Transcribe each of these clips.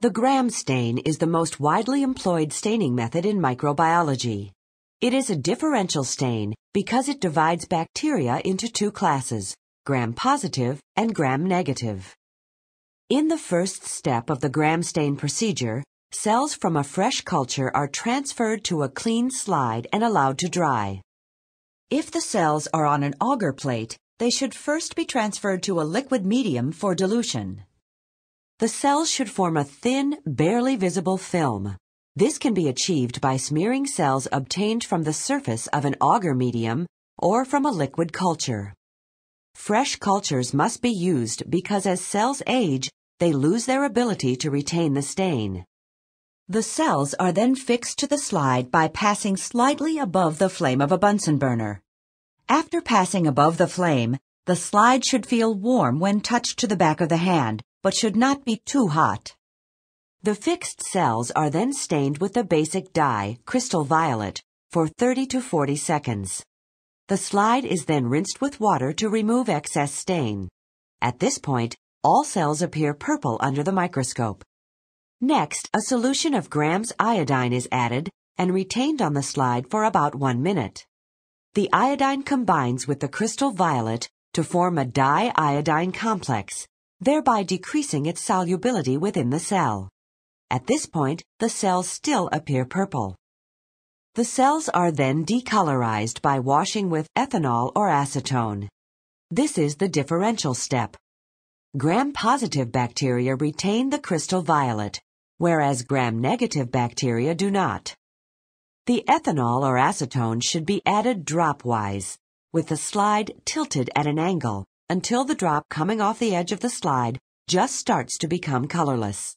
The Gram stain is the most widely employed staining method in microbiology. It is a differential stain because it divides bacteria into two classes, gram-positive and gram-negative. In the first step of the Gram stain procedure, cells from a fresh culture are transferred to a clean slide and allowed to dry. If the cells are on an auger plate, they should first be transferred to a liquid medium for dilution. The cells should form a thin, barely visible film. This can be achieved by smearing cells obtained from the surface of an auger medium or from a liquid culture. Fresh cultures must be used because as cells age, they lose their ability to retain the stain. The cells are then fixed to the slide by passing slightly above the flame of a Bunsen burner. After passing above the flame, the slide should feel warm when touched to the back of the hand, but should not be too hot. The fixed cells are then stained with the basic dye, crystal violet, for 30 to 40 seconds. The slide is then rinsed with water to remove excess stain. At this point, all cells appear purple under the microscope. Next, a solution of Graham's iodine is added and retained on the slide for about one minute. The iodine combines with the crystal violet to form a dye iodine complex, thereby decreasing its solubility within the cell. At this point, the cells still appear purple. The cells are then decolorized by washing with ethanol or acetone. This is the differential step. Gram-positive bacteria retain the crystal violet, whereas gram-negative bacteria do not. The ethanol or acetone should be added dropwise, with the slide tilted at an angle until the drop coming off the edge of the slide just starts to become colorless.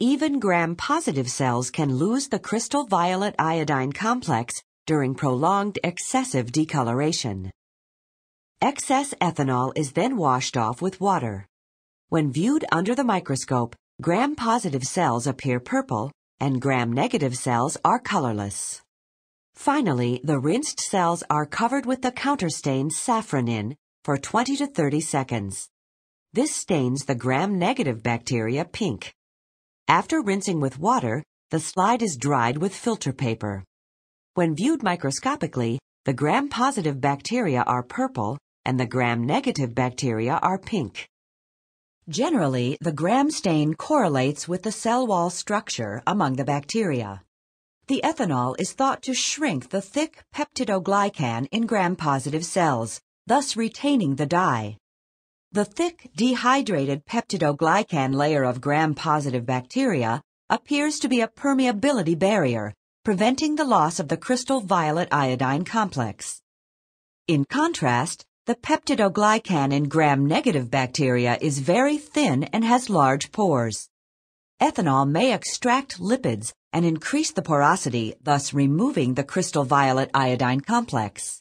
Even gram-positive cells can lose the crystal violet iodine complex during prolonged excessive decoloration. Excess ethanol is then washed off with water. When viewed under the microscope, gram-positive cells appear purple and gram-negative cells are colorless. Finally, the rinsed cells are covered with the counterstain safranin for 20 to 30 seconds. This stains the gram-negative bacteria pink. After rinsing with water, the slide is dried with filter paper. When viewed microscopically, the gram-positive bacteria are purple and the gram-negative bacteria are pink. Generally, the gram stain correlates with the cell wall structure among the bacteria. The ethanol is thought to shrink the thick peptidoglycan in gram-positive cells, thus retaining the dye. The thick, dehydrated peptidoglycan layer of gram-positive bacteria appears to be a permeability barrier, preventing the loss of the crystal violet iodine complex. In contrast, the peptidoglycan in gram-negative bacteria is very thin and has large pores. Ethanol may extract lipids and increase the porosity, thus removing the crystal violet iodine complex.